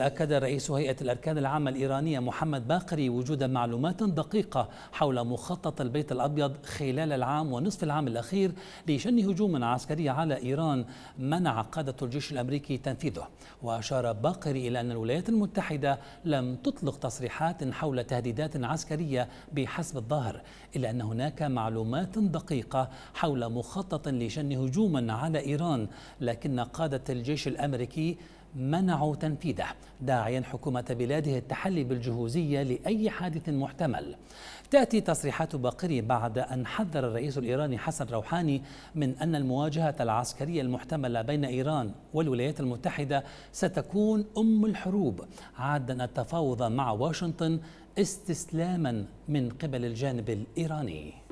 أكد رئيس هيئة الأركان العامة الإيرانية محمد باقري وجود معلومات دقيقة حول مخطط البيت الأبيض خلال العام ونصف العام الأخير لشن هجوم عسكري على إيران منع قادة الجيش الأمريكي تنفيذه وأشار باقري إلى أن الولايات المتحدة لم تطلق تصريحات حول تهديدات عسكرية بحسب الظاهر إلا أن هناك معلومات دقيقة حول مخطط لشن هجوم على إيران لكن قادة الجيش الأمريكي منعوا تنفيذه داعيا حكومة بلاده التحلي بالجهوزية لأي حادث محتمل تأتي تصريحات بقري بعد أن حذر الرئيس الإيراني حسن روحاني من أن المواجهة العسكرية المحتملة بين إيران والولايات المتحدة ستكون أم الحروب عادا التفاوض مع واشنطن استسلاما من قبل الجانب الإيراني